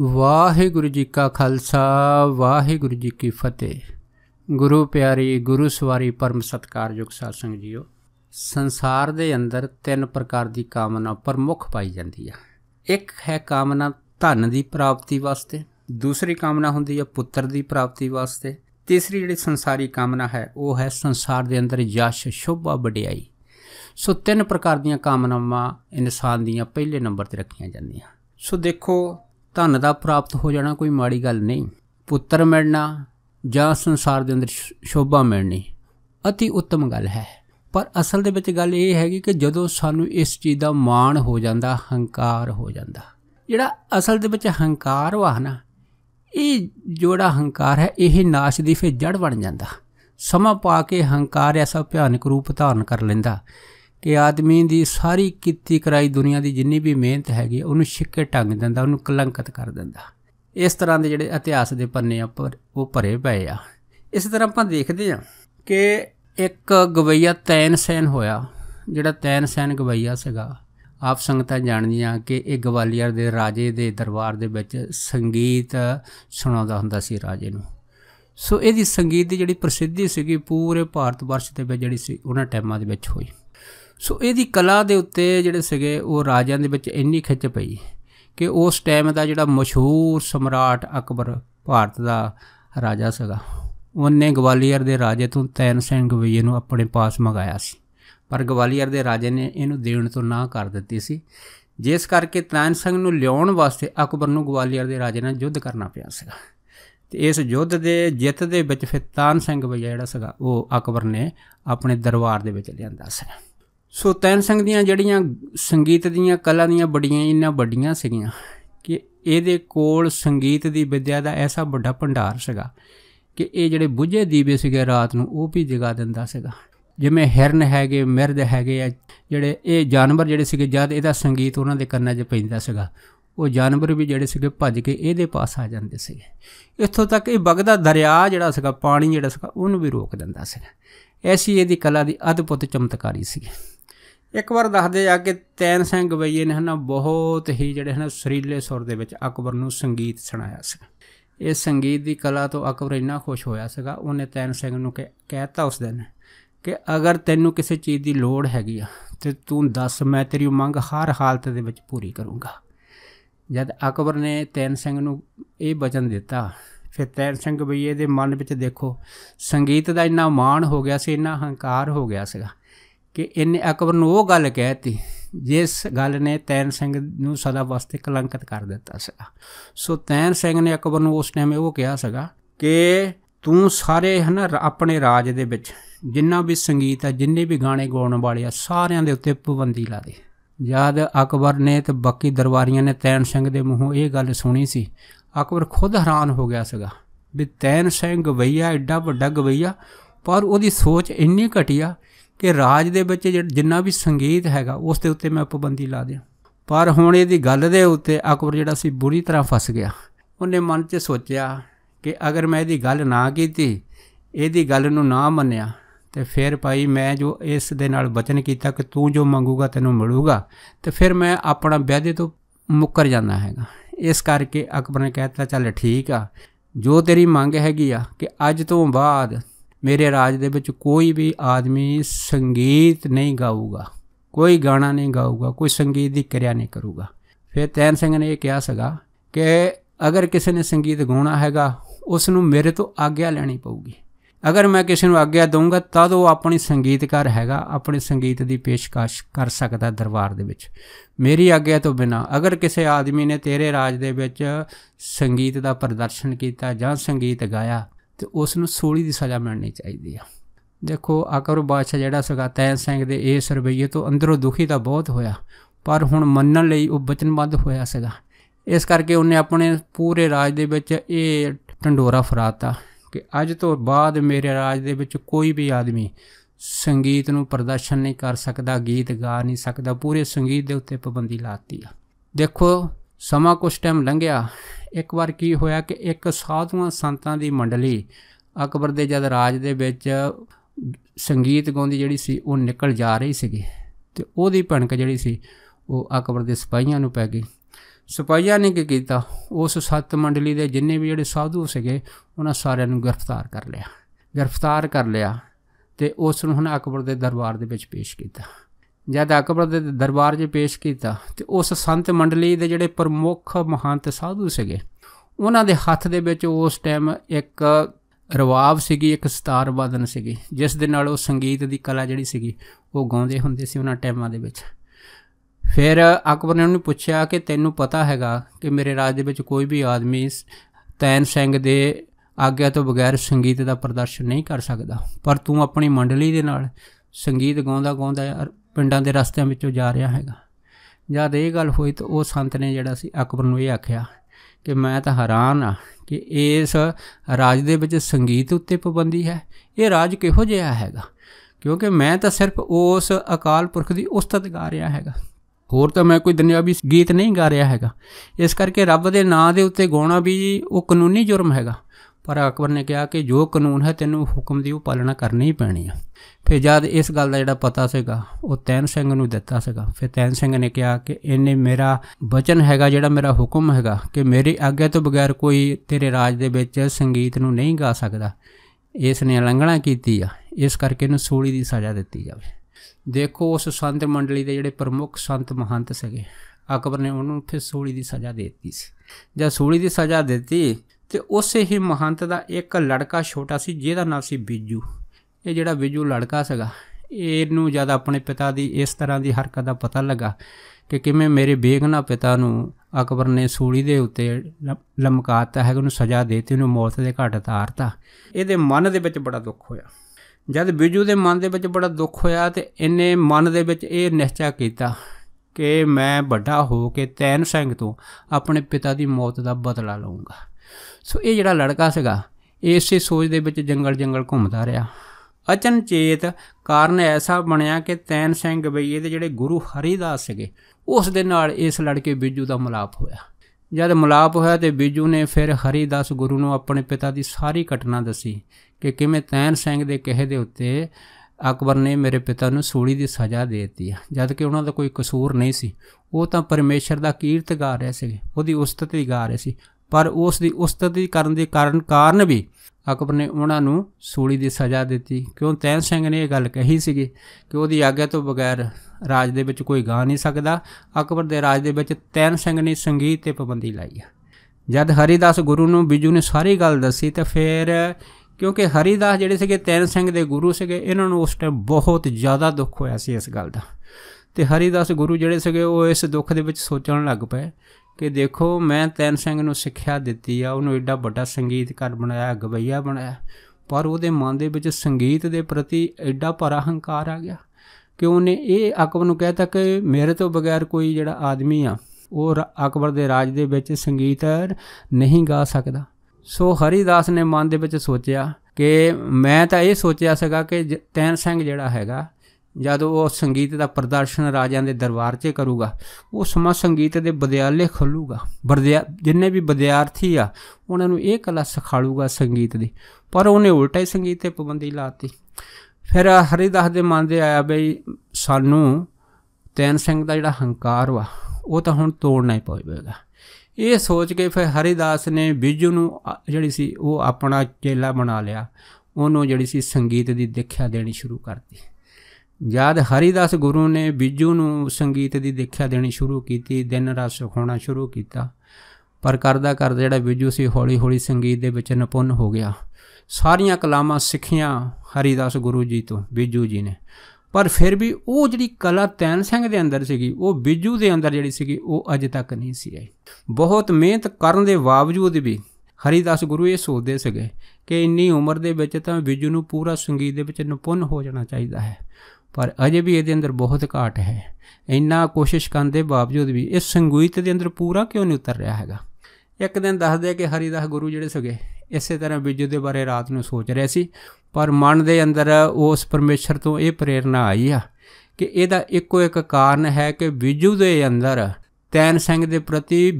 ਵਾਹਿਗੁਰੂ ਜੀ ਕਾ ਖਾਲਸਾ ਵਾਹਿਗੁਰੂ ਜੀ ਕੀ ਫਤਿਹ ਗੁਰੂ ਪਿਆਰੀ ਗੁਰੂ ਸਵਾਰੀ ਪਰਮ ਸਤਕਾਰਯੋਗ ਸਾਧ ਸੰਗ ਜੀਓ ਸੰਸਾਰ ਦੇ ਅੰਦਰ ਤਿੰਨ ਪ੍ਰਕਾਰ ਦੀ ਕਾਮਨਾ ਪ੍ਰਮੁੱਖ ਪਾਈ ਜਾਂਦੀ ਆ ਇੱਕ ਹੈ ਕਾਮਨਾ ਧਨ ਦੀ ਪ੍ਰਾਪਤੀ ਵਾਸਤੇ ਦੂਸਰੀ ਕਾਮਨਾ ਹੁੰਦੀ ਹੈ ਪੁੱਤਰ ਦੀ ਪ੍ਰਾਪਤੀ ਵਾਸਤੇ ਤੀਸਰੀ ਜਿਹੜੀ ਸੰਸਾਰੀ ਕਾਮਨਾ ਹੈ ਉਹ ਹੈ ਸੰਸਾਰ ਦੇ ਅੰਦਰ ਯਸ਼ ਸ਼ੋਭਾ ਵਡਿਆਈ ਸੋ ਤਿੰਨ ਪ੍ਰਕਾਰ ਦੀਆਂ ਕਾਮਨਾਵਾਂ ਇਨਸਾਨ ਦੀਆਂ ਪਹਿਲੇ ਨੰਬਰ ਤੇ ਰੱਖੀਆਂ ਜਾਂਦੀਆਂ ਸੋ ਦੇਖੋ ਧਨ ਦਾ ਪ੍ਰਾਪਤ ਹੋ ਜਾਣਾ ਕੋਈ ਮਾੜੀ ਗੱਲ ਨਹੀਂ ਪੁੱਤਰ ਮਿਲਣਾ ਜਾਂ ਸੰਸਾਰ ਦੇ ਅੰਦਰ ਸ਼ੋਭਾ ਮਿਲਣੀ অতি ਉੱਤਮ ਗੱਲ ਹੈ ਪਰ ਅਸਲ ਦੇ ਵਿੱਚ ਗੱਲ ਇਹ ਹੈਗੀ ਕਿ ਜਦੋਂ ਸਾਨੂੰ ਇਸ ਚੀਜ਼ ਦਾ ਮਾਣ ਹੋ ਜਾਂਦਾ ਹੰਕਾਰ ਹੋ ਜਾਂਦਾ ਜਿਹੜਾ ਅਸਲ ਦੇ ਵਿੱਚ ਹੰਕਾਰ ਵਾਹਨਾ ਇਹ ਜੋੜਾ ਹੰਕਾਰ ਹੈ ਇਹ ਨਾਸ਼ ਦੀ ਫੇ ਜੜ ਬਣ ਜਾਂਦਾ ਸਮਾਂ ਪਾ ਕੇ ਹੰਕਾਰ ਐਸਾ ਭਿਆਨਕ ਰੂਪ ਧਾਰਨ ਕਰ ਲੈਂਦਾ ਕਿ ਆਦਮੀ ਦੀ ਸਾਰੀ ਕੀਤੀ ਕਰਾਈ ਦੁਨੀਆ ਦੀ ਜਿੰਨੀ ਵੀ ਮਿਹਨਤ ਹੈਗੀ ਉਹਨੂੰ ਛਿੱਕੇ ਟੰਗ ਦਿੰਦਾ ਉਹਨੂੰ ਕਲੰਕਤ ਕਰ ਦਿੰਦਾ ਇਸ ਤਰ੍ਹਾਂ ਦੇ ਜਿਹੜੇ ਇਤਿਹਾਸ ਦੇ ਪੰਨੇ ਉੱਪਰ ਉਹ ਭਰੇ ਪਏ ਆ ਇਸ ਤਰ੍ਹਾਂ ਆਪਾਂ ਦੇਖਦੇ ਆ ਕਿ ਇੱਕ ਗਵਈਆ ਤੈਨ ਸੈਨ ਹੋਇਆ ਜਿਹੜਾ ਤੈਨ ਸੈਨ ਗਵਈਆ ਸੀਗਾ ਆਪ ਸੰਗਤਾਂ ਜਾਣਦੀਆਂ ਕਿ ਇਹ ਗਵਾਲੀਅਰ ਦੇ ਰਾਜੇ ਦੇ ਦਰਬਾਰ ਦੇ ਵਿੱਚ ਸੰਗੀਤ ਸੁਣਾਉਂਦਾ ਹੁੰਦਾ ਸੀ ਰਾਜੇ ਨੂੰ ਸੋ ਇਹਦੀ ਸੰਗੀਤ ਦੀ ਜਿਹੜੀ ਪ੍ਰਸਿੱਧੀ ਸੀਗੀ ਪੂਰੇ ਭਾਰਤ ਵਰਸ਼ ਦੇ ਵਿੱਚ ਜਿਹੜੀ ਸੀ ਉਹਨਾਂ ਟਾਈਮਾਂ ਦੇ ਵਿੱਚ ਹੋਈ ਸੋ ਇਹਦੀ ਕਲਾ ਦੇ ਉੱਤੇ ਜਿਹੜੇ ਸੀਗੇ ਉਹ ਰਾਜਿਆਂ ਦੇ ਵਿੱਚ ਇੰਨੀ ਖਿੱਚ ਪਈ ਕਿ ਉਸ ਟਾਈਮ ਦਾ ਜਿਹੜਾ ਮਸ਼ਹੂਰ ਸਮਰਾਟ ਅਕਬਰ ਭਾਰਤ ਦਾ ਰਾਜਾ ਸੀਗਾ ਉਹਨੇ ਗਵਾਲੀਅਰ ਦੇ ਰਾਜੇ ਤੋਂ ਤੈਨ ਸਿੰਘ ਗਵਈਏ ਨੂੰ ਆਪਣੇ ਪਾਸ ਮੰਗਾਇਆ ਸੀ ਪਰ ਗਵਾਲੀਅਰ ਦੇ ਰਾਜੇ ਨੇ ਇਹਨੂੰ ਦੇਣ ਤੋਂ ਨਾ ਕਰ ਦਿੱਤੀ ਸੀ ਜਿਸ ਕਰਕੇ ਤੈਨ ਸਿੰਘ ਨੂੰ ਲਿਆਉਣ ਵਾਸਤੇ ਅਕਬਰ ਨੂੰ ਗਵਾਲੀਅਰ ਦੇ ਰਾਜੇ ਨਾਲ ਯੁੱਧ ਕਰਨਾ ਪਿਆ ਸੀਗਾ ਤੇ ਇਸ ਯੁੱਧ ਦੇ ਜਿੱਤ ਦੇ ਵਿੱਚ ਫਿਰ ਤਾਨ ਸਿੰਘ ਵਈਆ ਜਿਹੜਾ ਸੀਗਾ ਉਹ ਅਕਬਰ ਨੇ ਆਪਣੇ ਦਰਬਾਰ ਦੇ ਵਿੱਚ ਲਿਆਂਦਾ ਸੀ ਸੋ ਤੈਨ ਸਿੰਘ ਦੀਆਂ ਜਿਹੜੀਆਂ ਸੰਗੀਤ ਦੀਆਂ ਕਲਾ ਦੀਆਂ ਬੜੀਆਂ ਇੰਨਾ ਵੱਡੀਆਂ ਸੀਗੀਆਂ ਕਿ ਇਹਦੇ ਕੋਲ ਸੰਗੀਤ ਦੀ ਵਿਦਿਆ ਦਾ ਐਸਾ ਵੱਡਾ ਭੰਡਾਰ ਸੀਗਾ ਕਿ ਇਹ ਜਿਹੜੇ ਬੁੱਝੇ ਦੀਵੇ ਸੀਗੇ ਰਾਤ ਨੂੰ ਉਹ ਵੀ ਜਗਾ ਦਿੰਦਾ ਸੀਗਾ ਜਿਵੇਂ ਹਿਰਨ ਹੈਗੇ ਮਿਰਦ ਹੈਗੇ ਆ ਜਿਹੜੇ ਇਹ ਜਾਨਵਰ ਜਿਹੜੇ ਸੀਗੇ ਜਦ ਇਹਦਾ ਸੰਗੀਤ ਉਹਨਾਂ ਦੇ ਕੰਨਾਂ 'ਚ ਪੈਂਦਾ ਸੀਗਾ ਉਹ ਜਾਨਵਰ ਵੀ ਜਿਹੜੇ ਸੀਗੇ ਭੱਜ ਕੇ ਇਹਦੇ ਪਾਸ ਆ ਜਾਂਦੇ ਸੀਗੇ ਇੱਥੋਂ ਤੱਕ ਇਹ ਬਗਦਾ ਦਰਿਆ ਜਿਹੜਾ ਸੀਗਾ ਪਾਣੀ ਜਿਹੜਾ ਸੀਗਾ ਉਹਨੂੰ ਵੀ ਰੋਕ ਦਿੰਦਾ ਸੀਗਾ ਐਸੀ ਇਹਦੀ ਕਲਾ ਦੀ ਅਦਭੁਤ ਚਮਤਕਾਰੀ ਸੀ ਇੱਕ ਵਾਰ ਦੱਸਦੇ ਆ ਕਿ ਤੈਨ ਸਿੰਘ ਗਵਈਏ ਨੇ ਹਨਾ ਬਹੁਤ ਹੀ ਜਿਹੜੇ ਹਨਾ ਸਰੀਲੇ ਸੁਰ ਦੇ ਵਿੱਚ ਅਕਬਰ ਨੂੰ ਸੰਗੀਤ ਸੁਣਾਇਆ ਸੀ ਇਹ ਸੰਗੀਤ ਦੀ ਕਲਾ ਤੋਂ ਅਕਬਰ ਇੰਨਾ ਖੁਸ਼ ਹੋਇਆ ਸੀਗਾ ਉਹਨੇ ਤੈਨ ਸਿੰਘ ਨੂੰ ਕਹਿਤਾ ਉਸ ਦਿਨ ਕਿ ਅਗਰ ਤੈਨੂੰ ਕਿਸੇ ਚੀਜ਼ ਦੀ ਲੋੜ ਹੈਗੀ ਆ ਤੇ ਤੂੰ ਦੱਸ ਮੈਂ ਤੇਰੀ ਮੰਗ ਹਰ ਹਾਲਤ ਦੇ ਵਿੱਚ ਪੂਰੀ ਕਰੂੰਗਾ ਜਦ ਅਕਬਰ ਨੇ ਤੈਨ ਸਿੰਘ ਨੂੰ ਇਹ ਬਚਨ ਦਿੱਤਾ ਫਿਰ ਤੈਨ ਸਿੰਘ ਬਈਏ ਦੇ ਮਨ ਵਿੱਚ ਦੇਖੋ ਸੰਗੀਤ ਦਾ ਇੰਨਾ ਮਾਣ ਹੋ ਗਿਆ ਸੀ ਇੰਨਾ ਹੰਕਾਰ ਹੋ ਗਿਆ ਸੀਗਾ ਕਿ ਇਹਨੇ ਅਕਬਰ ਨੂੰ ਉਹ ਗੱਲ ਕਹਿਤੀ ਜਿਸ ਗੱਲ ਨੇ ਤੈਨ ਸਿੰਘ ਨੂੰ ਸਦਾ ਵਾਸਤੇ ਕਲੰਕਿਤ ਕਰ ਦਿੱਤਾ ਸੀ ਸੋ ਤੈਨ ਸਿੰਘ ਨੇ ਅਕਬਰ ਨੂੰ ਉਸ ਟਾਈਮ ਉਹ ਕਿਹਾ ਸੀਗਾ ਕਿ ਤੂੰ ਸਾਰੇ ਹਨ ਆਪਣੇ ਰਾਜ ਦੇ ਵਿੱਚ ਜਿੰਨਾ ਵੀ ਸੰਗੀਤ ਆ ਜਿੰਨੇ ਵੀ ਗਾਣੇ ਗਾਉਣ ਵਾਲੇ ਆ ਸਾਰਿਆਂ ਦੇ ਉੱਤੇ ਪਾਬੰਦੀ ਲਾ ਦੇ ਜਦ ਅਕਬਰ ਨੇ ਤੇ ਬਾਕੀ ਦਰਬਾਰੀਆਂ ਨੇ ਤੈਨ ਸਿੰਘ ਦੇ ਮੂੰਹੋਂ ਇਹ ਗੱਲ ਸੁਣੀ ਸੀ ਅਕਬਰ ਖੁਦ ਹੈਰਾਨ ਹੋ ਗਿਆ ਸੀਗਾ ਵੀ ਤੈਨ ਸਿੰਘ ਗਵਈਆ ਐਡਾ ਵੱਡਾ ਗਵਈਆ ਪਰ ਉਹਦੀ ਸੋਚ ਇੰਨੀ ਘਟੀਆ ਕਿ ਰਾਜ ਦੇ ਵਿੱਚ ਜਿੰਨਾ ਵੀ ਸੰਗੀਤ ਹੈਗਾ ਉਸ ਦੇ ਉੱਤੇ ਮੈਂ ਪਾਬੰਦੀ ਲਾ ਦਿਆਂ ਪਰ ਹੁਣ ਇਹਦੀ ਗੱਲ ਦੇ ਉੱਤੇ ਅਕਬਰ ਜਿਹੜਾ ਸੀ ਬੁਰੀ ਤਰ੍ਹਾਂ ਫਸ ਗਿਆ ਉਹਨੇ ਮਨ 'ਚ ਸੋਚਿਆ ਕਿ ਅਗਰ ਮੈਂ ਇਹਦੀ ਗੱਲ ਨਾ ਕੀਤੀ ਇਹਦੀ ਗੱਲ ਨੂੰ ਨਾ ਮੰਨਿਆ ਤੇ ਫਿਰ ਭਾਈ ਮੈਂ ਜੋ ਇਸ ਦੇ ਨਾਲ ਬਚਨ ਕੀਤਾ ਕਿ ਤੂੰ ਜੋ ਮੰਗੂਗਾ ਤੈਨੂੰ ਮਿਲੂਗਾ ਤੇ ਫਿਰ ਮੈਂ ਆਪਣਾ ਵਾਅਦੇ ਤੋਂ ਮੁੱਕਰ ਜਾਂਦਾ ਹੈਗਾ ਇਸ ਕਰਕੇ ਅਕਬਰ ਨੇ ਕਹਿਤਾ ਚੱਲ ਠੀਕ ਆ ਜੋ ਤੇਰੀ ਮੰਗ ਹੈਗੀ ਆ ਕਿ ਅੱਜ ਤੋਂ ਬਾਅਦ ਮੇਰੇ ਰਾਜ ਦੇ ਵਿੱਚ ਕੋਈ ਵੀ ਆਦਮੀ ਸੰਗੀਤ ਨਹੀਂ ਗਾਊਗਾ ਕੋਈ ਗਾਣਾ ਨਹੀਂ ਗਾਊਗਾ ਕੋਈ ਸੰਗੀਤ ਦੀ ਕਿਰਿਆ ਨਹੀਂ ਕਰੂਗਾ ਫਿਰ ਤੈਨ ਸਿੰਘ ਨੇ ਇਹ ਕਿਹਾ ਸਗਾ ਕਿ ਅਗਰ ਕਿਸੇ ਨੇ ਸੰਗੀਤ ਗਾਉਣਾ ਹੈਗਾ ਉਸ ਨੂੰ ਮੇਰੇ ਤੋਂ ਆਗਿਆ ਲੈਣੀ ਪਊਗੀ ਅਗਰ ਮੈਂ ਕਿਸੇ ਨੂੰ ਆਗਿਆ ਦਊਂਗਾ ਤਦ ਉਹ ਆਪਣੀ ਸੰਗੀਤਕਾਰ ਹੈਗਾ ਆਪਣੇ ਸੰਗੀਤ ਦੀ ਪੇਸ਼ਕਸ਼ ਕਰ ਸਕਦਾ ਦਰਬਾਰ ਦੇ ਵਿੱਚ ਮੇਰੀ ਆਗਿਆ ਤੋਂ ਬਿਨਾ ਅਗਰ ਕਿਸੇ ਆਦਮੀ ਨੇ ਤੇਰੇ ਰਾਜ ਦੇ ਵਿੱਚ ਸੰਗੀਤ ਦਾ ਪ੍ਰਦਰਸ਼ਨ ਕੀਤਾ ਜਾਂ ਸੰਗੀਤ ਗਾਇਆ ਤੇ ਉਸ ਨੂੰ ਸੋਲੀ ਦੀ ਸਜ਼ਾ ਮਿਲਣੀ ਚਾਹੀਦੀ ਆ ਦੇਖੋ ਆਕਰ ਬਾਦਸ਼ਾਹ ਜਿਹੜਾ ਸਗਾ ਤੈਨ ਸਿੰਘ ਦੇ ਇਸ ਰਵਈਏ ਤੋਂ ਅੰਦਰੋਂ ਦੁਖੀ ਤਾਂ ਬਹੁਤ ਹੋਇਆ ਪਰ ਹੁਣ ਮੰਨਣ ਲਈ ਉਹ ਬਚਨਬੱਧ ਹੋਇਆ ਸੀਗਾ ਇਸ ਕਰਕੇ ਉਹਨੇ ਆਪਣੇ ਪੂਰੇ ਰਾਜ ਦੇ ਵਿੱਚ ਇਹ ਢੰਡੋਰਾ ਫਰਾਤਾ ਕਿ ਅੱਜ ਤੋਂ ਬਾਅਦ ਮੇਰੇ ਰਾਜ ਦੇ ਵਿੱਚ ਕੋਈ ਵੀ ਆਦਮੀ ਸੰਗੀਤ ਨੂੰ ਪ੍ਰਦਰਸ਼ਨ ਨਹੀਂ ਕਰ ਸਕਦਾ ਗੀਤ ਗਾ ਨਹੀਂ ਸਕਦਾ ਪੂਰੇ ਸੰਗੀਤ ਦੇ ਉੱਤੇ ਪਾਬੰਦੀ ਲਾਤੀ ਆ ਦੇਖੋ ਸਮਾਂ ਕੁਝ ਟਾਈਮ ਲੰਘਿਆ ਇੱਕ ਵਾਰ ਕੀ ਹੋਇਆ ਕਿ ਇੱਕ ਸਾਧੂਆਂ ਸੰਤਾਂ ਦੀ ਮੰਡਲੀ ਅਕਬਰ ਦੇ ਜਦ ਰਾਜ ਦੇ ਵਿੱਚ ਸੰਗੀਤ ਗਾਉਂਦੀ ਜਿਹੜੀ ਸੀ ਉਹ ਨਿਕਲ ਜਾ ਰਹੀ ਸੀਗੀ ਤੇ ਉਹਦੀ ਭਣਕ ਜਿਹੜੀ ਸੀ ਉਹ ਅਕਬਰ ਦੇ ਸਿਪਾਹੀਆਂ ਨੂੰ ਪੈ ਗਈ ਸਿਪਾਹੀਆਂ ਨੇ ਕੀ ਕੀਤਾ ਉਸ ਸੱਤ ਮੰਡਲੀ ਦੇ ਜਿੰਨੇ ਵੀ ਜਿਹੜੇ ਸਾਧੂ ਸੀਗੇ ਉਹਨਾਂ ਸਾਰਿਆਂ ਨੂੰ ਗ੍ਰਿਫਤਾਰ ਕਰ ਲਿਆ ਗ੍ਰਿਫਤਾਰ ਕਰ ਲਿਆ ਤੇ ਉਸ ਨੂੰ ਹੁਣ ਅਕਬਰ ਦੇ ਦਰਬਾਰ ਦੇ ਵਿੱਚ ਪੇਸ਼ ਕੀਤਾ ਜਦ ਅਕਬਰ ਦੇ ਦਰਬਾਰ 'ਚ ਪੇਸ਼ ਕੀਤਾ ਤੇ ਉਸ ਸੰਤ ਮੰਡਲੀ ਦੇ ਜਿਹੜੇ ਪ੍ਰਮੁੱਖ ਮਹੰਤ ਸਾਧੂ ਸੀਗੇ ਉਹਨਾਂ ਦੇ ਹੱਥ ਦੇ ਵਿੱਚ ਉਸ ਟਾਈਮ ਇੱਕ ਰਵਾਬ ਸੀਗੀ ਇੱਕ ਸਤਾਰ ਵਾਦਨ ਸੀਗੀ ਜਿਸ ਦੇ ਨਾਲ ਉਹ ਸੰਗੀਤ ਦੀ ਕਲਾ ਜਿਹੜੀ ਸੀਗੀ ਉਹ ਗਾਉਂਦੇ ਹੁੰਦੇ ਸੀ ਉਹਨਾਂ ਟਾਈਮਾਂ ਦੇ ਵਿੱਚ ਫਿਰ ਅਕਬਰ ਨੇ ਉਹਨੂੰ ਪੁੱਛਿਆ ਕਿ ਤੈਨੂੰ ਪਤਾ ਹੈਗਾ ਕਿ ਮੇਰੇ ਰਾਜ ਦੇ ਵਿੱਚ ਕੋਈ ਵੀ ਆਦਮੀ ਤੈਨ ਸਿੰਘ ਦੇ ਆਗਿਆ ਤੋਂ ਬਗੈਰ ਸੰਗੀਤ ਦਾ ਪ੍ਰਦਰਸ਼ਨ ਨਹੀਂ ਕਰ ਸਕਦਾ ਪਰ ਤੂੰ ਆਪਣੀ ਮੰਡਲੀ ਦੇ ਨਾਲ ਸੰਗੀਤ ਗਾਉਂਦਾ ਗਾਉਂਦਾ ਪਿੰਡਾਂ ਦੇ ਰਸਤਿਆਂ ਵਿੱਚੋਂ ਜਾ ਰਿਹਾ ਹੈਗਾ ਜਦ ਇਹ ਗੱਲ ਹੋਈ ਤਾਂ ਉਹ ਸੰਤ ਨੇ ਜਿਹੜਾ ਸੀ ਅਕਬਰ ਨੂੰ ਇਹ ਆਖਿਆ ਕਿ ਮੈਂ ਤਾਂ ਹੈਰਾਨ ਆ ਕਿ ਇਸ ਰਾਜ ਦੇ ਵਿੱਚ ਸੰਗੀਤ ਉੱਤੇ ਪਾਬੰਦੀ ਹੈ ਇਹ ਰਾਜ ਕਿਹੋ ਜਿਹਾ ਹੈਗਾ ਕਿਉਂਕਿ ਮੈਂ ਤਾਂ ਸਿਰਫ ਉਸ ਅਕਾਲ ਪੁਰਖ ਦੀ ਉਸਤਤ ਗਾ ਰਿਹਾ ਹੈਗਾ ਹੋਰ ਤਾਂ ਮੈਂ ਕੋਈ ਦੁਨਿਆਵੀ ਗੀਤ ਨਹੀਂ ਗਾ ਰਿਹਾ ਹੈਗਾ ਇਸ ਕਰਕੇ ਰੱਬ ਦੇ ਨਾਂ ਦੇ ਉੱਤੇ ਗਾਉਣਾ ਵੀ ਉਹ ਕਾਨੂੰਨੀ ਜੁਰਮ ਹੈਗਾ ਪਰ ਅਕਬਰ ਨੇ ਕਿਹਾ ਕਿ ਜੋ ਕਾਨੂੰਨ ਹੈ ਤੈਨੂੰ ਹੁਕਮ ਦੀ ਉਹ ਪਾਲਣਾ ਕਰਨੀ ਹੀ ਪੈਣੀ ਆ ਫਿਰ ਜਦ ਇਸ ਗੱਲ ਦਾ ਜਿਹੜਾ ਪਤਾ ਸੀਗਾ ਉਹ ਤੈਨ ਸਿੰਘ ਨੂੰ ਦਿੱਤਾ ਸੀਗਾ ਫਿਰ ਤੈਨ ਸਿੰਘ ਨੇ ਕਿਹਾ ਕਿ ਇਹਨੇ ਮੇਰਾ ਬਚਨ ਹੈਗਾ ਜਿਹੜਾ ਮੇਰਾ ਹੁਕਮ ਹੈਗਾ ਕਿ ਮੇਰੀ ਆਗਿਆ ਤੋਂ ਬਗੈਰ ਕੋਈ ਤੇਰੇ ਰਾਜ ਦੇ ਵਿੱਚ ਸੰਗੀਤ ਨੂੰ ਨਹੀਂ ਗਾ ਸਕਦਾ ਇਸ ਨੇ ਉਲੰਘਣਾ ਕੀਤੀ ਆ ਇਸ ਕਰਕੇ ਇਹਨੂੰ ਸੂਲੀ ਦੀ ਸਜ਼ਾ ਦਿੱਤੀ ਜਾਵੇ ਦੇਖੋ ਉਸ ਸੰਤ ਮੰਡਲੀ ਦੇ ਜਿਹੜੇ ਪ੍ਰਮੁੱਖ ਸੰਤ ਮਹੰਤ ਸਗੇ ਅਕਬਰ ਨੇ ਉਹਨੂੰ ਫਿਰ ਸੂਲੀ ਦੀ ਸਜ਼ਾ ਦੇ ਦਿੱਤੀ ਸੀ ਜਦ ਸੂਲੀ ਦੀ ਸਜ਼ਾ ਦਿੱਤੀ ਤੇ ਉਸੇ ਹੀ ਮਹੰਤ ਦਾ ਇੱਕ ਲੜਕਾ ਛੋਟਾ ਸੀ ਜਿਹਦਾ ਨਾਮ ਸੀ ਬਿੱਜੂ ਇਹ ਜਿਹੜਾ ਬਿੱਜੂ ਲੜਕਾ ਸੀਗਾ ਇਹਨੂੰ ਜਦ ਆਪਣੇ ਪਿਤਾ ਦੀ ਇਸ ਤਰ੍ਹਾਂ ਦੀ ਹਰਕਤ ਦਾ ਪਤਾ ਲੱਗਾ ਕਿ ਕਿਵੇਂ ਮੇਰੇ ਬੇਗਨਾ ਪਿਤਾ ਨੂੰ ਅਕਬਰ ਨੇ ਸੂਲੀ ਦੇ ਉੱਤੇ ਲਮਕਾਤਾ ਹੈ ਕਿ ਉਹਨੂੰ ਸਜ਼ਾ ਦੇਤੀ ਉਹਨੂੰ ਮੌਤ ਦੇ ਘਾਟ ਉਤਾਰਤਾ ਇਹਦੇ ਮਨ ਦੇ ਵਿੱਚ ਬੜਾ ਦੁੱਖ ਹੋਇਆ ਜਦ ਬਿਜੂ ਦੇ ਮਨ ਦੇ ਵਿੱਚ ਬੜਾ ਦੁੱਖ ਹੋਇਆ ਤੇ ਇਹਨੇ ਮਨ ਦੇ ਵਿੱਚ ਇਹ ਨਿਸ਼ਚੈ ਕੀਤਾ ਕਿ ਮੈਂ ਵੱਡਾ ਹੋ ਕੇ ਤੈਨ ਸਿੰਘ ਤੋਂ ਆਪਣੇ ਪਿਤਾ ਦੀ ਮੌਤ ਦਾ ਬਦਲਾ ਲਵਾਂਗਾ ਸੋ ਇਹ ਜਿਹੜਾ ਲੜਕਾ ਸੀਗਾ ਇਸੇ ਸੋਚ ਦੇ ਵਿੱਚ ਜੰਗਲ ਜੰਗਲ ਘੁੰਮਦਾ ਰਿਹਾ ਅਚਨਚੇਤ ਕਾਰਨ ਐਸਾ ਬਣਿਆ ਕਿ ਤੈਨ ਸਿੰਘ ਬਈਏ ਦੇ ਜਿਹੜੇ ਗੁਰੂ ਹਰੀਦਾਸ ਸੀਗੇ ਉਸ ਦੇ ਨਾਲ ਇਸ ਲੜਕੇ ਬੀਜੂ ਦਾ ਮਲਾਪ ਹੋਇਆ ਜਦ ਮਲਾਪ ਹੋਇਆ ਤੇ ਬੀਜੂ ਨੇ ਫਿਰ ਹਰੀਦਾਸ ਗੁਰੂ ਨੂੰ ਆਪਣੇ ਪਿਤਾ ਦੀ ਸਾਰੀ ਘਟਨਾ ਦੱਸੀ ਕਿ ਕਿਵੇਂ ਤੈਨ ਸਿੰਘ ਦੇ ਕਹੇ ਦੇ ਉੱਤੇ ਅਕਬਰ ਨੇ ਮੇਰੇ ਪਿਤਾ ਨੂੰ ਸੂਲੀ ਦੀ ਸਜ਼ਾ ਦੇ ਦਿੱਤੀ ਜਦ ਕਿ ਉਹਨਾਂ ਦਾ ਕੋਈ ਕਸੂਰ ਨਹੀਂ ਸੀ ਉਹ ਤਾਂ ਪਰਮੇਸ਼ਰ ਦਾ ਕੀਰਤ ਗਾ ਰਹੇ ਸੀ ਉਹਦੀ ਉਸਤਤੀ ਗਾ ਰਹੇ ਸੀ ਪਰ ਉਸ ਦੀ ਉਸਤਤੀ ਕਰਨ ਦੇ ਕਾਰਨ ਕਾਰਨ ਵੀ ਅਕਬਰ ਨੇ ਉਹਨਾਂ ਨੂੰ ਸੂਲੀ ਦੀ ਸਜ਼ਾ ਦਿੱਤੀ ਕਿਉਂ ਤੈਨ ਸਿੰਘ ਨੇ ਇਹ ਗੱਲ ਕਹੀ ਸੀਗੀ ਕਿ ਉਹਦੀ ਆਗਿਆ ਤੋਂ ਬਗੈਰ ਰਾਜ ਦੇ ਵਿੱਚ ਕੋਈ ਗਾ ਨਹੀਂ ਸਕਦਾ ਅਕਬਰ ਦੇ ਰਾਜ ਦੇ ਵਿੱਚ ਤੈਨ ਸਿੰਘ ਨੇ ਸੰਗੀਤ ਤੇ ਪਾਬੰਦੀ ਲਾਈ ਜਦ ਹਰੀਦਾਸ ਗੁਰੂ ਨੂੰ ਬਿਜੂ ਨੇ ਸਾਰੀ ਗੱਲ ਦੱਸੀ ਤਾਂ ਫਿਰ ਕਿਉਂਕਿ ਹਰੀਦਾਸ ਜਿਹੜੇ ਸੀਗੇ ਤੈਨ ਸਿੰਘ ਦੇ ਗੁਰੂ ਸੀਗੇ ਇਹਨਾਂ ਨੂੰ ਉਸ ਟਾਈਮ ਬਹੁਤ ਜ਼ਿਆਦਾ ਦੁੱਖ ਹੋਇਆ ਸੀ ਇਸ ਗੱਲ ਦਾ ਤੇ ਹਰੀਦਾਸ ਗੁਰੂ ਜਿਹੜੇ ਸੀਗੇ ਉਹ ਇਸ ਦੁੱਖ ਦੇ ਵਿੱਚ ਸੋਚਣ ਲੱਗ ਪਏ ਕਿ ਦੇਖੋ ਮੈਂ ਤੈਨ ਸਿੰਘ ਨੂੰ ਸਿੱਖਿਆ ਦਿੱਤੀ ਆ ਉਹਨੂੰ ਐਡਾ ਵੱਡਾ ਸੰਗੀਤਕਾਰ ਬਣਾਇਆ ਗਵਈਆ ਬਣਾਇਆ ਪਰ ਉਹਦੇ ਮਨ ਦੇ ਵਿੱਚ ਸੰਗੀਤ ਦੇ ਪ੍ਰਤੀ ਐਡਾ ਭਰਾ ਹੰਕਾਰ ਆ ਗਿਆ ਕਿ ਉਹਨੇ ਇਹ ਅਕਬਰ ਨੂੰ ਕਹਿਤਾ ਕਿ ਮੇਰੇ ਤੋਂ ਬਗੈਰ ਕੋਈ ਜਿਹੜਾ ਆਦਮੀ ਆ ਉਹ ਅਕਬਰ ਦੇ ਰਾਜ ਦੇ ਵਿੱਚ ਸੰਗੀਤ ਨਹੀਂ ਗਾ ਸਕਦਾ ਸੋ ਹਰੀਦਾਸ ਨੇ ਮਨ ਦੇ ਵਿੱਚ ਸੋਚਿਆ ਕਿ ਮੈਂ ਤਾਂ ਇਹ ਸੋਚਿਆ ਸੀਗਾ ਕਿ ਤੈਨ ਸਿੰਘ ਜਿਹੜਾ ਹੈਗਾ ਜਦ ਉਹ ਸੰਗੀਤ ਦਾ ਪ੍ਰਦਰਸ਼ਨ ਰਾਜਾਂ ਦੇ ਦਰਬਾਰ 'ਚ ਕਰੂਗਾ ਉਹ ਸਮਾਂ ਸੰਗੀਤ ਦੇ ਵਿਦਿਆਲੇ ਖੋਲੂਗਾ ਜਿੰਨੇ ਵੀ ਵਿਦਿਆਰਥੀ ਆ ਉਹਨਾਂ ਨੂੰ ਇਹ ਕਲਾ ਸਿਖਾਲੂਗਾ ਸੰਗੀਤ ਦੀ ਪਰ ਉਹਨੇ ਉਲਟਾ ਹੀ ਸੰਗੀਤ ਤੇ ਪਾਬੰਦੀ ਲਾਤੀ ਫਿਰ ਹਰੀਦਾਸ ਦੇ ਮਨ ਦੇ ਆਇਆ ਬਈ ਸਾਨੂੰ ਤੈਨ ਸਿੰਘ ਦਾ ਜਿਹੜਾ ਹੰਕਾਰ ਵਾ ਉਹ ਤਾਂ ਹੁਣ ਤੋੜਨਾ ਹੀ ਪਵੇਗਾ ਇਹ ਸੋਚ ਕੇ ਫਿਰ ਹਰੀਦਾਸ ਨੇ ਬਿਜੂ ਨੂੰ ਜਿਹੜੀ ਸੀ ਉਹ ਆਪਣਾ ਚੇਲਾ ਬਣਾ ਲਿਆ ਉਹਨੂੰ ਜਿਹੜੀ ਸੀ ਸੰਗੀਤ ਦੀ ਦੇਖਿਆ ਦੇਣੀ ਸ਼ੁਰੂ ਕਰਤੀ ਜਦ ਹਰੀਦਾਸ ਗੁਰੂ ਨੇ ਬਿੱਜੂ ਨੂੰ ਸੰਗੀਤ ਦੀ ਦੇਖਿਆ ਦੇਣੀ ਸ਼ੁਰੂ ਕੀਤੀ ਦਿਨ ਰਾਤ ਸਿਖਾਉਣਾ ਸ਼ੁਰੂ ਕੀਤਾ ਪਰ ਕਰਦਾ ਕਰਦਾ ਜਿਹੜਾ ਬਿੱਜੂ ਸੀ ਹੌਲੀ-ਹੌਲੀ ਸੰਗੀਤ ਦੇ ਵਿੱਚ ਨਿਪੁੰਨ ਹੋ ਗਿਆ ਸਾਰੀਆਂ ਕਲਾਮਾਂ ਸਿੱਖੀਆਂ ਹਰੀਦਾਸ ਗੁਰੂ ਜੀ ਤੋਂ ਬਿੱਜੂ ਜੀ ਨੇ ਪਰ ਫਿਰ ਵੀ ਉਹ ਜਿਹੜੀ ਕਲਾ ਤੈਨ ਸਿੰਘ ਦੇ ਅੰਦਰ ਸੀਗੀ ਉਹ ਬਿੱਜੂ ਦੇ ਅੰਦਰ ਜਿਹੜੀ ਸੀਗੀ ਉਹ ਅਜੇ ਤੱਕ ਨਹੀਂ ਸੀ ਆਈ ਬਹੁਤ ਮਿਹਨਤ ਕਰਨ ਦੇ ਬਾਵਜੂਦ ਵੀ ਹਰੀਦਾਸ ਗੁਰੂ ਇਹ ਸੋਚਦੇ ਸੀਗੇ ਕਿ ਇੰਨੀ ਉਮਰ ਦੇ ਵਿੱਚ ਤਾਂ ਬਿੱਜੂ ਨੂੰ ਪੂਰਾ ਸੰਗੀਤ ਦੇ ਵਿੱਚ ਨਿਪੁੰਨ ਹੋ ਜਾਣਾ ਚਾਹੀਦਾ ਹੈ ਪਰ ਅਜੇ ਵੀ ਇਹਦੇ ਅੰਦਰ ਬਹੁਤ ਘਾਟ ਹੈ ਇੰਨਾ ਕੋਸ਼ਿਸ਼ ਕਰਨ ਦੇ ਬਾਵਜੂਦ ਵੀ ਇਸ ਸੰਗੀਤ ਦੇ ਅੰਦਰ ਪੂਰਾ ਕਿਉਂ ਨਹੀਂ ਉਤਰ ਰਿਹਾ ਹੈਗਾ ਇੱਕ ਦਿਨ ਦੱਸਦੇ ਕਿ ਹਰੀਦਾਸ ਗੁਰੂ ਜਿਹੜੇ ਸਗੇ ਇਸੇ ਤਰ੍ਹਾਂ ਵਿਜੂ ਦੇ ਬਾਰੇ ਰਾਤ ਨੂੰ ਸੋਚ ਰਿਹਾ ਸੀ ਪਰ ਮਨ ਦੇ ਅੰਦਰ ਉਸ ਪਰਮੇਸ਼ਰ ਤੋਂ ਇਹ ਪ੍ਰੇਰਣਾ ਆਈ ਆ ਕਿ ਇਹਦਾ ਇੱਕੋ ਇੱਕ ਕਾਰਨ ਹੈ ਕਿ ਵਿਜੂ ਦੇ ਅੰਦਰ ਤੈਨ ਸਿੰਘ ਦੇ ਪ੍ਰਤੀ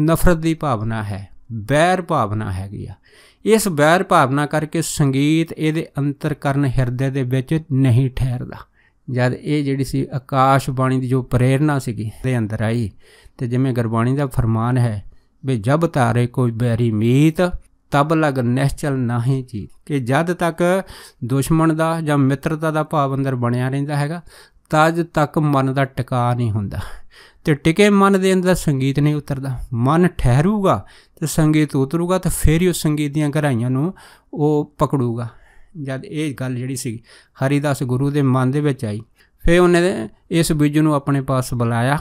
ਨਫ਼ਰਤ ਦੀ ਭਾਵਨਾ ਹੈ ਬੈਰ ਭਾਵਨਾ ਹੈਗੀ ਆ ਇਸ ਬੈਰ ਭਾਵਨਾ ਕਰਕੇ ਸੰਗੀਤ ਇਹਦੇ ਅੰਤਰਕਰਨ ਹਿਰਦੇ ਦੇ ਵਿੱਚ ਨਹੀਂ ਠਹਿਰਦਾ ਜਦ ਇਹ ਜਿਹੜੀ ਸੀ ਆਕਾਸ਼ ਬਾਣੀ ਦੀ ਜੋ ਪ੍ਰੇਰਣਾ ਸੀਗੀ ਦੇ ਅੰਦਰ ਆਈ ਤੇ ਜਿਵੇਂ ਗੁਰਬਾਣੀ ਦਾ ਫਰਮਾਨ ਹੈ ਵੀ ਜਬ ਤਾਰੇ ਕੋਈ ਬੈਰੀ ਮੀਤ ਤਬ ਲਗ ਨਿਸ਼ਚਲ ਨਹੀਂ ਜੀ ਕਿ ਜਦ ਤੱਕ ਦੁਸ਼ਮਣ ਦਾ ਜਾਂ ਮਿੱਤਰਤਾ ਦਾ ਭਾਵ ਅੰਦਰ ਬਣਿਆ ਰਹਿੰਦਾ ਹੈਗਾ ਤਦ ਤੱਕ ਮਨ ਦਾ ਟਿਕਾ ਨਹੀਂ ਹੁੰਦਾ ਤੇ ਟਿਕੇ ਮਨ ਦੇ ਅੰਦਰ ਸੰਗੀਤ ਨਹੀਂ ਉਤਰਦਾ ਮਨ ਠਹਿਰੂਗਾ ਤੇ ਸੰਗੀਤ ਉਤਰੂਗਾ ਤਾਂ ਫੇਰ ਹੀ ਸੰਗੀਤ ਦੀਆਂ ਘਰਾਈਆਂ ਨੂੰ ਉਹ ਪਕੜੂਗਾ ਜਦ ਇਹ ਗੱਲ ਜਿਹੜੀ ਸੀ ਹਰੀਦਾਸ ਗੁਰੂ ਦੇ ਮਨ ਦੇ ਵਿੱਚ ਆਈ ਫੇ ਉਹਨੇ ਇਸ ਬੀਜੂ ਨੂੰ ਆਪਣੇ ਪਾਸ ਬੁਲਾਇਆ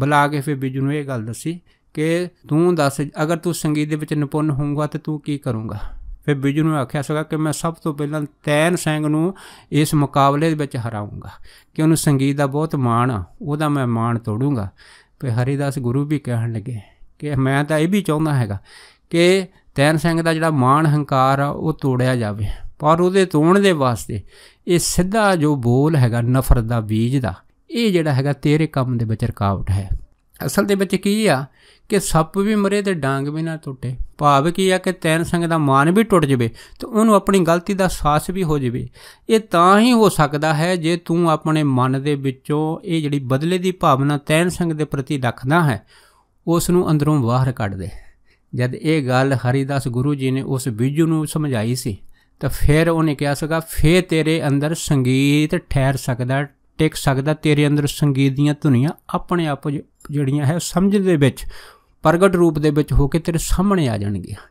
ਬੁਲਾ ਕੇ ਫੇ ਬੀਜੂ ਨੂੰ ਇਹ ਗੱਲ ਦੱਸੀ ਕਿ ਤੂੰ ਦੱਸ ਅਗਰ ਤੂੰ ਸੰਗੀਤ ਦੇ ਵਿੱਚ ਨਿਪੁੰਨ ਹੋਊਗਾ ਤੇ ਤੂੰ ਕੀ ਕਰੂੰਗਾ ਫਿਰ ਬਿਜੂ ਨੂੰ ਆਖਿਆ ਸੀਗਾ ਕਿ ਮੈਂ ਸਭ ਤੋਂ ਪਹਿਲਾਂ ਤੈਨ ਸਿੰਘ ਨੂੰ ਇਸ ਮੁਕਾਬਲੇ ਦੇ ਵਿੱਚ ਹਰਾਉਂਗਾ ਕਿ ਉਹਨੂੰ ਸੰਗੀਤ ਦਾ ਬਹੁਤ ਮਾਣ ਆ ਉਹਦਾ ਮੈਂ ਮਾਣ ਤੋੜੂੰਗਾ ਫਿਰ ਹਰੀਦਾਸ ਗੁਰੂ ਵੀ ਕਹਿਣ ਲੱਗੇ ਕਿ ਮੈਂ ਤਾਂ ਇਹ ਵੀ ਚਾਹੁੰਦਾ ਹੈਗਾ ਕਿ ਤੈਨ ਸਿੰਘ ਦਾ ਜਿਹੜਾ ਮਾਣ ਹੰਕਾਰ ਆ ਉਹ ਤੋੜਿਆ ਜਾਵੇ ਪਰ ਉਹਦੇ ਤੋਣ ਦੇ ਵਾਸਤੇ ਇਹ ਸਿੱਧਾ ਜੋ ਬੋਲ ਹੈਗਾ ਨਫ਼ਰਤ ਦਾ ਬੀਜ ਦਾ ਇਹ ਜਿਹੜਾ ਹੈਗਾ ਤੇਰੇ ਕੰਮ ਦੇ ਵਿੱਚ ਰਕਾਵਟ ਹੈ ਅਸਲ ਦੇ ਵਿੱਚ ਕੀ ਆ ਕਿ ਸੱਪ ਵੀ ਮਰੇ ਤੇ ਡਾਂਗ ਵੀ ਨਾ ਟੁੱਟੇ ਭਾਵ ਕੀ ਆ ਕਿ ਤੈਨ ਸਿੰਘ ਦਾ ਮਾਨ ਵੀ ਟੁੱਟ ਜਵੇ ਤੇ ਉਹਨੂੰ ਆਪਣੀ ਗਲਤੀ ਦਾ ਸਾਸ ਵੀ ਹੋ ਜਵੇ ਇਹ ਤਾਂ ਹੀ ਹੋ ਸਕਦਾ ਹੈ ਜੇ ਤੂੰ ਆਪਣੇ ਮਨ ਦੇ ਵਿੱਚੋਂ ਇਹ ਜਿਹੜੀ ਬਦਲੇ ਦੀ ਭਾਵਨਾ ਤੈਨ ਸਿੰਘ ਦੇ ਪ੍ਰਤੀ ਰੱਖਦਾ ਹੈ ਉਸ ਨੂੰ ਅੰਦਰੋਂ ਬਾਹਰ ਕੱਢ ਦੇ ਜਦ ਇਹ ਗੱਲ ਹਰੀਦਾਸ ਗੁਰੂ ਜੀ ਨੇ ਉਸ ਬਿੱਜੂ ਨੂੰ ਸਮਝਾਈ ਸੀ ਤਾਂ ਫਿਰ ਉਹਨੇ ਕਿਹਾ ਸੀਗਾ ਫੇ ਤੇਰੇ ਅੰਦਰ ਸੰਗੀਤ ਠਹਿਰ ਸਕਦਾ ਟਿਕ ਸਕਦਾ ਤੇਰੇ ਅੰਦਰ ਸੰਗੀਤ ਦੀਆਂ ਧੁਨੀਆਂ ਆਪਣੇ ਆਪ ਜਿਹੜੀਆਂ ਹੈ ਸਮਝ ਦੇ ਵਿੱਚ ਪ੍ਰਗਟ ਰੂਪ ਦੇ ਵਿੱਚ ਹੋ ਕੇ ਤੇਰੇ ਸਾਹਮਣੇ ਆ ਜਾਣਗੀਆਂ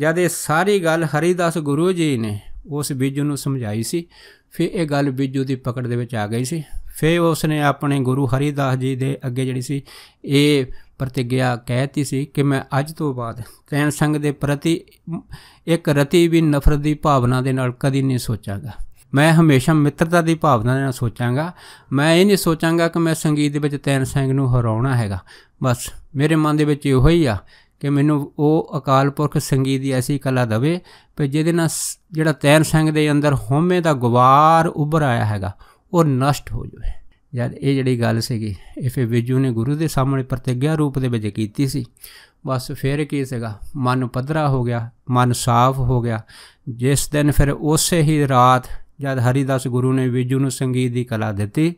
ਜਦ ਇਹ ਸਾਰੀ ਗੱਲ ਹਰੀਦਾਸ ਗੁਰੂ ਜੀ ਨੇ ਉਸ ਬਿੱਜੂ ਨੂੰ ਸਮਝਾਈ ਸੀ ਫਿਰ ਇਹ ਗੱਲ ਬੀਜੂ ਦੀ ਪਕੜ ਦੇ ਵਿੱਚ ਆ ਗਈ ਸੀ ਫਿਰ ਉਸਨੇ ਆਪਣੇ ਗੁਰੂ ਹਰੀਦਾਸ ਜੀ ਦੇ ਅੱਗੇ ਜਿਹੜੀ ਸੀ ਇਹ ਪ੍ਰਤੀਗਿਆ ਕਹਿਤੀ ਸੀ ਕਿ ਮੈਂ ਅੱਜ ਤੋਂ ਬਾਅਦ ਤੈਨ ਸੰਗ ਦੇ ਪ੍ਰਤੀ ਇੱਕ ਰਤੀ ਵੀ ਨਫ਼ਰਤ ਦੀ ਭਾਵਨਾ ਦੇ ਨਾਲ ਕਦੀ ਨਹੀਂ ਸੋਚਾਂਗਾ ਮੈਂ ਹਮੇਸ਼ਾ ਮਿੱਤਰਤਾ ਦੀ ਭਾਵਨਾ ਨਾਲ ਸੋਚਾਂਗਾ ਮੈਂ ਇਹ ਨਹੀਂ ਸੋਚਾਂਗਾ ਕਿ ਮੈਂ ਸੰਗੀਤ ਦੇ ਵਿੱਚ ਤੈਨ ਸੰਗ ਨੂੰ ਹਰਾਉਣਾ ਹੈਗਾ ਬਸ ਮੇਰੇ ਮਨ ਦੇ ਵਿੱਚ ਇਹੋ ਹੀ ਆ ਕਿ ਮੈਨੂੰ ਉਹ ਅਕਾਲ ਪੁਰਖ ਸੰਗੀਤ ਦੀ ਐਸੀ ਕਲਾ ਦਵੇ ਕਿ ਜਿਹਦੇ ਨਾਲ ਜਿਹੜਾ ਤੈਨ ਸੰਗ ਦੇ ਅੰਦਰ ਹਉਮੈ ਦਾ ਗੁਬਾਰ ਉੱਭਰ ਆਇਆ ਹੈਗਾ ਉਹ ਨਸ਼ਟ ਹੋ ਜਾਵੇ ਯਾਰ ਇਹ ਜਿਹੜੀ ਗੱਲ ਸੀਗੀ ਇਹ ਫੇ ਵਿਜੂ ਨੇ ਗੁਰੂ ਦੇ ਸਾਹਮਣੇ ਪ੍ਰਤੀਗਿਆ ਰੂਪ ਦੇ ਵਿੱਚ ਕੀਤੀ ਸੀ ਬਸ ਫਿਰ ਕੀ ਸੀਗਾ ਮਨ ਪਧਰਾ ਹੋ ਗਿਆ ਮਨ ਸਾਫ਼ ਹੋ ਗਿਆ ਜਿਸ ਦਿਨ ਫਿਰ ਉਸੇ ਹੀ ਰਾਤ ਜਦ ਹਰੀਦਾਸ ਗੁਰੂ ਨੇ ਵਿਜੂ ਨੂੰ ਸੰਗੀਤ ਦੀ ਕਲਾ ਦਿੱਤੀ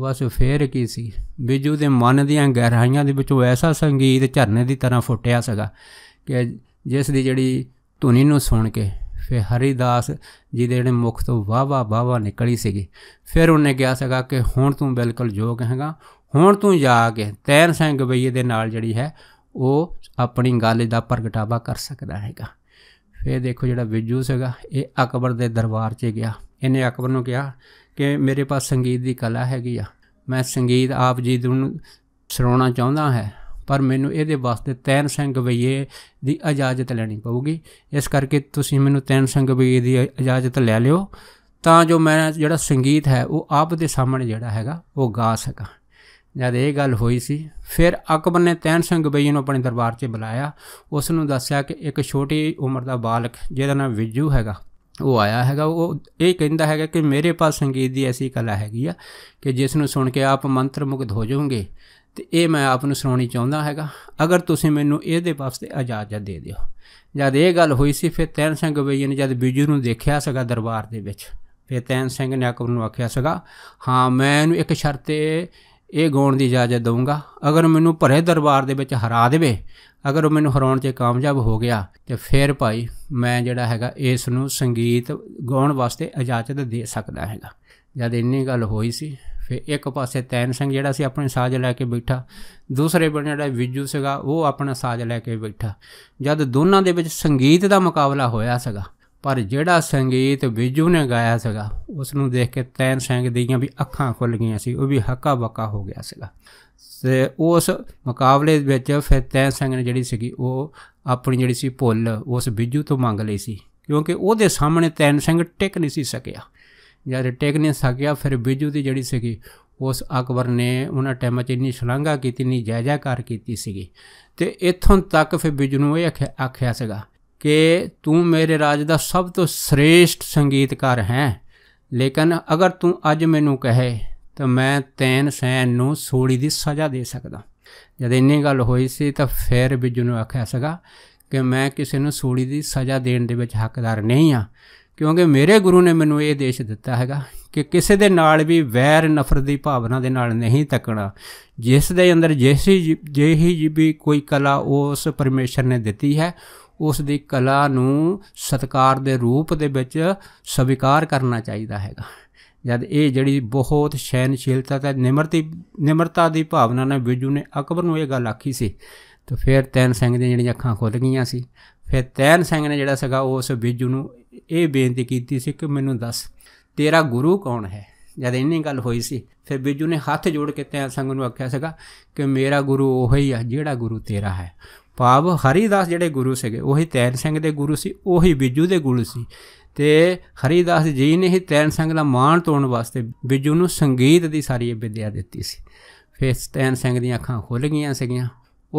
ਬਸ ਫੇਰ ਕੀ ਸੀ ਵਿਜੂ ਦੇ ਮਨ ਦੀਆਂ ਗਹਿਰਾਈਆਂ ਦੇ ਵਿੱਚੋਂ ਐਸਾ ਸੰਗੀਤ ਝਰਨੇ ਦੀ ਤਰ੍ਹਾਂ ਫੁੱਟਿਆ ਸੀਗਾ ਕਿ ਜਿਸ ਦੀ ਜਿਹੜੀ ਧੁਨੀ ਨੂੰ ਸੁਣ ਕੇ ਫਿਰ ਹਰੀਦਾਸ ਜੀ ਦੇ ਜਿਹੜੇ ਮੁਖ ਤੋਂ ਵਾਵਾ ਵਾਵਾ ਨਿਕਲੀ ਸੀਗੀ ਫਿਰ ਉਹਨੇ ਕਿਹਾ ਸੀਗਾ ਕਿ ਹੁਣ ਤੂੰ ਬਿਲਕੁਲ ਯੋਗ ਹੈਗਾ ਹੁਣ ਤੂੰ ਜਾ ਕੇ ਤੈਨ ਸਿੰਘ ਗਵਈਏ ਦੇ ਨਾਲ ਜਿਹੜੀ ਹੈ ਉਹ ਆਪਣੀ ਗੱਲ ਦਾ ਪ੍ਰਗਟਾਵਾ ਕਰ ਸਕਦਾ ਹੈਗਾ ਫਿਰ ਦੇਖੋ ਜਿਹੜਾ ਵਿਜੂ ਸੀਗਾ ਇਹ ਅਕਬਰ ਦੇ ਦਰਬਾਰ 'ਚ ਗਿਆ ਇਹਨੇ ਅਕਬਰ ਨੂੰ ਕਿਹਾ ਕਿ ਮੇਰੇ ਪਾਸ ਸੰਗੀਤ ਦੀ ਕਲਾ ਹੈਗੀ ਆ ਮੈਂ ਸੰਗੀਤ ਆਪ ਜੀ ਨੂੰ ਸੁਣਾਉਣਾ ਚਾਹੁੰਦਾ ਹੈ ਪਰ ਮੈਨੂੰ ਇਹਦੇ ਵਾਸਤੇ ਤੈਨ ਸਿੰਘ ਬਈਏ ਦੀ ਇਜਾਜ਼ਤ ਲੈਣੀ ਪਊਗੀ ਇਸ ਕਰਕੇ ਤੁਸੀਂ ਮੈਨੂੰ ਤੈਨ ਸਿੰਘ ਬਈਏ ਦੀ ਇਜਾਜ਼ਤ ਲੈ ਲਿਓ ਤਾਂ ਜੋ ਮੈਂ ਜਿਹੜਾ ਸੰਗੀਤ ਹੈ ਉਹ ਆਪ ਦੇ ਸਾਹਮਣੇ ਜਿਹੜਾ ਹੈਗਾ ਉਹ ਗਾ ਸਕਾਂ ਜਦ ਇਹ ਗੱਲ ਹੋਈ ਸੀ ਫਿਰ ਅਕਬਰ ਨੇ ਤੈਨ ਸਿੰਘ ਬਈ ਨੂੰ ਆਪਣੇ ਦਰਬਾਰ 'ਚ ਬੁਲਾਇਆ ਉਸ ਨੂੰ ਦੱਸਿਆ ਕਿ ਇੱਕ ਛੋਟੀ ਉਮਰ ਦਾ ਬਾਲਕ ਜਿਹਦਾ ਨਾਮ ਵਿਜੂ ਹੈਗਾ ਉਹ ਆਇਆ ਹੈਗਾ ਉਹ ਇਹ ਕਹਿੰਦਾ ਹੈਗਾ ਕਿ ਮੇਰੇ ਪਾਸ ਸੰਗੀਤ ਦੀ ਐਸੀ ਕਲਾ ਹੈਗੀ ਆ ਕਿ ਜਿਸ ਨੂੰ ਸੁਣ ਕੇ ਆਪ ਮੰਤਰ ਮੁਕਤ ਹੋ ਜਾਓਗੇ ਤੇ ਇਹ ਮੈਂ ਆਪ ਨੂੰ ਸੁਣਾਉਣੀ ਚਾਹੁੰਦਾ ਹੈਗਾ ਅਗਰ ਤੁਸੀਂ ਮੈਨੂੰ ਇਹਦੇ ਵਾਸਤੇ ਇਜਾਜ਼ਤ ਦੇ ਦਿਓ ਜਦ ਇਹ ਗੱਲ ਹੋਈ ਸੀ ਫਿਰ ਤੈਨ ਸਿੰਘ ਬਈਏ ਨੇ ਜਦ ਬੀਜੂ ਨੂੰ ਦੇਖਿਆ ਸਗਾ ਦਰਬਾਰ ਦੇ ਵਿੱਚ ਫਿਰ ਤੈਨ ਸਿੰਘ ਨੇ ਅਕਬਰ ਨੂੰ ਆਖਿਆ ਸਗਾ ਹਾਂ ਮੈਂ ਇਹਨੂੰ ਇੱਕ ਸ਼ਰਤ ਤੇ ਇਹ ਗਾਉਣ ਦੀ ਇਜਾਜ਼ਤ ਦਊਂਗਾ ਅਗਰ ਮੈਨੂੰ ਭਰੇ ਦਰਬਾਰ ਦੇ ਵਿੱਚ ਹਰਾ ਦੇਵੇ ਅਗਰ ਉਹ ਮੈਨੂੰ ਹਰਾਉਣ 'ਚ ਕਾਮਯਾਬ ਹੋ ਗਿਆ ਤੇ ਫਿਰ ਭਾਈ ਮੈਂ ਜਿਹੜਾ ਹੈਗਾ ਇਸ ਨੂੰ ਸੰਗੀਤ ਗਾਉਣ ਵਾਸਤੇ ਇਜਾਜ਼ਤ ਦੇ ਸਕਦਾ ਹੈਗਾ ਜਦ ਇੰਨੀ ਗੱਲ ਹੋਈ ਸੀ ਫਿਰ ਇੱਕ ਪਾਸੇ ਤੈਨ ਸਿੰਘ ਜਿਹੜਾ ਸੀ ਆਪਣੇ ਸਾਜ਼ ਲੈ ਕੇ ਬੈਠਾ ਦੂਸਰੇ ਬੰਨੇ ਜਿਹੜਾ ਵਿਜੂ ਸੀਗਾ ਉਹ ਆਪਣਾ ਸਾਜ਼ ਲੈ ਕੇ ਬੈਠਾ ਜਦ ਦੋਨਾਂ ਦੇ ਵਿੱਚ ਸੰਗੀਤ ਦਾ ਮੁਕਾਬਲਾ ਹੋਇਆ ਸੀਗਾ ਪਰ ਜਿਹੜਾ ਸੰਗੀਤ ਵਿਜੂ ਨੇ ਗਾਇਆ ਸੀਗਾ ਉਸ ਨੂੰ ਦੇਖ ਕੇ ਤੈਨ ਸਿੰਘ ਦੀਆਂ ਵੀ ਅੱਖਾਂ ਖੁੱਲ ਗਈਆਂ ਸੀ ਉਹ ਵੀ ਹੱਕਾ ਬੱਕਾ ਹੋ ਗਿਆ ਸੀਗਾ ਤੇ ਉਸ ਮੁਕਾਬਲੇ ਵਿੱਚ ਫਿਰ ਤੈ ਸਿੰਘ ਨੇ ਜਿਹੜੀ ਸੀਗੀ ਉਹ ਆਪਣੀ ਜਿਹੜੀ ਸੀ ਭੁੱਲ ਉਸ ਬਿੱਜੂ ਤੋਂ ਮੰਗ ਲਈ ਸੀ ਕਿਉਂਕਿ ਉਹਦੇ ਸਾਹਮਣੇ ਤੈ ਸਿੰਘ ਟਿਕ ਨਹੀਂ ਸੀ ਸਕਿਆ ਜਦ ਟਿਕ ਨਹੀਂ ਸਕਿਆ ਫਿਰ ਬਿੱਜੂ ਦੀ ਜਿਹੜੀ ਸੀਗੀ ਉਸ ਅਕਬਰ ਨੇ ਉਹਨਾਂ ਟਾਈਮਾਂ 'ਚ ਇੰਨੀ ਸ਼ਲਾਂਘਾ ਕੀਤੀ ਨਹੀਂ ਜਾਇਜ਼ਾਕਾਰ ਕੀਤੀ ਸੀਗੀ ਤੇ ਇਥੋਂ ਤੱਕ ਫਿਰ ਬਿੱਜੂ ਨੂੰ ਇਹ ਆਖਿਆ ਸੀਗਾ ਕਿ ਤੂੰ ਮੇਰੇ ਰਾਜ ਦਾ ਸਭ ਤੋਂ ਸ੍ਰੇਸ਼ਟ ਸੰਗੀਤਕਾਰ ਹੈ ਲੇਕਿਨ ਅਗਰ ਤੂੰ ਅੱਜ ਮੈਨੂੰ ਕਹੇ ਤਾਂ ਮੈਂ ਤੈਨ ਸੈਨ ਨੂੰ ਸੋੜੀ ਦੀ ਸਜ਼ਾ ਦੇ ਸਕਦਾ ਜਦ ਇੰਨੀ ਗੱਲ ਹੋਈ ਸੀ ਤਾਂ ਫਿਰ ਬਿੱਜੂ ਨੂੰ ਆਖਿਆ ਸੀਗਾ ਕਿ ਮੈਂ ਕਿਸੇ ਨੂੰ ਸੋੜੀ ਦੀ ਸਜ਼ਾ ਦੇਣ ਦੇ ਵਿੱਚ ਹੱਕਦਾਰ ਨਹੀਂ ਆ ਕਿਉਂਕਿ ਮੇਰੇ ਗੁਰੂ ਨੇ ਮੈਨੂੰ ਇਹ ਦੇਸ਼ ਦਿੱਤਾ ਹੈਗਾ ਕਿ ਕਿਸੇ ਦੇ ਨਾਲ ਵੀ ਵੈਰ ਨਫ਼ਰਤ ਦੀ ਭਾਵਨਾ ਦੇ ਨਾਲ ਨਹੀਂ ਤੱਕਣਾ ਜਿਸ ਦੇ ਅੰਦਰ ਜਿਹੀ ਜਿਹੀ ਵੀ ਕੋਈ ਕਲਾ ਉਸ ਪਰਮੇਸ਼ਰ ਨੇ ਦਿੱਤੀ ਹੈ ਉਸ ਦੀ ਕਲਾ ਨੂੰ ਸਤਕਾਰ ਦੇ ਰੂਪ ਦੇ ਵਿੱਚ ਸਵੀਕਾਰ ਕਰਨਾ ਚਾਹੀਦਾ ਹੈਗਾ ਜਦ ਇਹ ਜਿਹੜੀ ਬਹੁਤ ਸ਼ੈਨਸ਼ੀਲਤਾ ਤੇ ਨਿਮਰਤੀ ਨਿਮਰਤਾ ਦੀ ਭਾਵਨਾ ਨਾਲ ਬਿਜੂ ਨੇ ਅਕਬਰ ਨੂੰ ਇਹ ਗੱਲ ਆਖੀ ਸੀ ਤੇ ਫਿਰ ਤੈਨ ਸਿੰਘ ਦੀਆਂ ਜਿਹੜੀਆਂ ਅੱਖਾਂ ਖੁੱਲ ਗਈਆਂ ਸੀ ਫਿਰ ਤੈਨ ਸਿੰਘ ਨੇ ਜਿਹੜਾ ਸਗਾ ਉਸ ਬਿਜੂ ਨੂੰ ਇਹ ਬੇਨਤੀ ਕੀਤੀ ਸੀ ਕਿ ਮੈਨੂੰ ਦੱਸ ਤੇਰਾ ਗੁਰੂ ਕੌਣ ਹੈ ਜਦ ਇੰਨੀ ਗੱਲ ਹੋਈ ਸੀ ਫਿਰ ਬਿਜੂ ਨੇ ਹੱਥ ਜੋੜ ਕੇ ਤੈਨ ਸਿੰਘ ਨੂੰ ਆਖਿਆ ਸੀਗਾ ਕਿ ਮੇਰਾ ਗੁਰੂ ਉਹ ਹੀ ਆ ਜਿਹੜਾ ਗੁਰੂ ਤੇਰਾ ਹੈ ਭਾਵ ਹਰੀਦਾਸ ਜਿਹੜੇ ਗੁਰੂ ਸੀਗੇ ਉਹੀ ਤੈਨ ਸਿੰਘ ਦੇ ਗੁਰੂ ਸੀ ਉਹੀ ਬਿੱਜੂ ਦੇ ਗੁਰੂ ਸੀ ਤੇ ਹਰੀਦਾਸ ਜੀ ਨੇ ਹੀ ਤੈਨ ਸਿੰਘ ਦਾ ਮਾਣ ਤੋੜਨ ਵਾਸਤੇ ਬਿੱਜੂ ਨੂੰ ਸੰਗੀਤ ਦੀ ਸਾਰੀ ਵਿਦਿਆ ਦਿੱਤੀ ਸੀ ਫਿਰ ਤੈਨ ਸਿੰਘ ਦੀਆਂ ਅੱਖਾਂ ਖੁੱਲ ਗਈਆਂ ਸੀਗੀਆਂ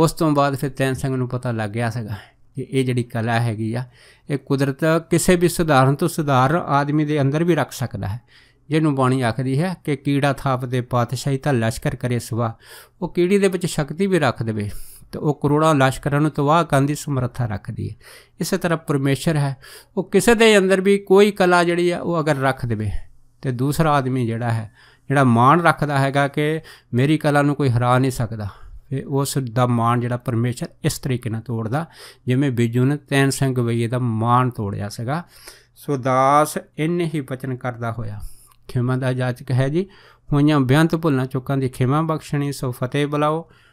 ਉਸ ਤੋਂ ਬਾਅਦ ਫਿਰ ਤੈਨ ਸਿੰਘ ਨੂੰ ਪਤਾ ਲੱਗ ਗਿਆ ਸੀਗਾ ਕਿ ਇਹ ਜਿਹੜੀ ਕਲਾ ਹੈਗੀ ਆ ਇਹ ਕੁਦਰਤ ਕਿਸੇ ਵੀ ਸਧਾਰਨ ਤੋਂ ਸਧਾਰਨ ਆਦਮੀ ਦੇ ਅੰਦਰ ਵੀ ਰੱਖ ਸਕਦਾ ਹੈ ਜਿਹਨੂੰ ਬਾਣੀ ਆਖਦੀ ਹੈ ਕਿ ਕੀੜਾ ਥਾਪ ਦੇ ਪਾਤਸ਼ਾਹੀ ਤਾਂ ਲਸ਼ਕਰ ਕਰੇ ਸਵਾ ਉਹ ਕੀੜੀ ਦੇ ਵਿੱਚ ਸ਼ਕਤੀ ਵੀ ਰੱਖ ਦੇਵੇ ਤੇ ਉਹ ਕਰੋੜਾਂ ਲਸ਼ਕਰਾਂ ਨੂੰ ਤਬਾਹ ਕਰਨ ਦੀ ਸਮਰੱਥਾ ਰੱਖਦੀ ਹੈ ਇਸੇ ਤਰ੍ਹਾਂ ਪਰਮੇਸ਼ਰ ਹੈ ਉਹ ਕਿਸੇ ਦੇ ਅੰਦਰ ਵੀ ਕੋਈ ਕਲਾ ਜਿਹੜੀ ਆ ਉਹ ਅਗਰ ਰੱਖ ਦੇਵੇ ਤੇ ਦੂਸਰਾ ਆਦਮੀ ਜਿਹੜਾ ਹੈ ਜਿਹੜਾ ਮਾਣ ਰੱਖਦਾ ਹੈਗਾ ਕਿ ਮੇਰੀ ਕਲਾ ਨੂੰ ਕੋਈ ਹਰਾ ਨਹੀਂ ਸਕਦਾ ਤੇ ਉਸ ਦਾ ਮਾਣ ਜਿਹੜਾ ਪਰਮੇਸ਼ਰ ਇਸ ਤਰੀਕੇ ਨਾਲ ਤੋੜਦਾ ਜਿਵੇਂ ਬੀਜੂ ਨੇ ਤੈਨ ਸਿੰਘ ਵਈਏ ਦਾ ਮਾਣ ਤੋੜਿਆ ਸੀਗਾ ਸੋ ਦਾਸ ਇੰਨੇ ਹੀ ਬਚਨ ਕਰਦਾ ਹੋਇਆ ਖਿਮਾ ਦਾ ਜਾਚਕ ਹੈ ਜੀ ਹੋਈਆਂ ਬਿਆੰਤ ਭੁੱਲਣਾ ਚੁੱਕਾਂ ਦੀ ਖਿਮਾ ਬਖਸ਼ਣੀ ਸੋ ਫਤਿਹ ਬਲਾਓ